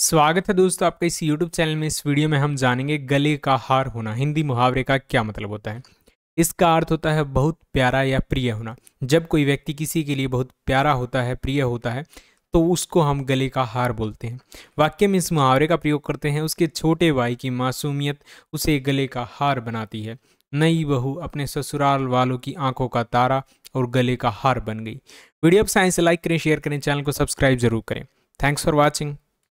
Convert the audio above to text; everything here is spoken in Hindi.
स्वागत है दोस्तों आपका इस YouTube चैनल में इस वीडियो में हम जानेंगे गले का हार होना हिंदी मुहावरे का क्या मतलब होता है इसका अर्थ होता है बहुत प्यारा या प्रिय होना जब कोई व्यक्ति किसी के लिए बहुत प्यारा होता है प्रिय होता है तो उसको हम गले का हार बोलते हैं वाक्य में इस मुहावरे का प्रयोग करते हैं उसके छोटे भाई की मासूमियत उसे गले का हार बनाती है नई बहू अपने ससुराल वालों की आंखों का तारा और गले का हार बन गई वीडियो आप साइंस तो लाइक करें शेयर करें चैनल को सब्सक्राइब जरूर करें थैंक्स फॉर वॉचिंग